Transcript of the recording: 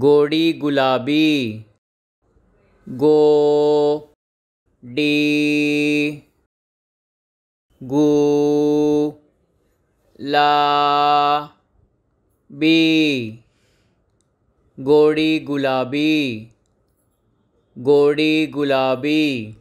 गोड़ी गुलाबी गो डी गु ला बी गोड़ी गुलाबी गोड़ी गुलाबी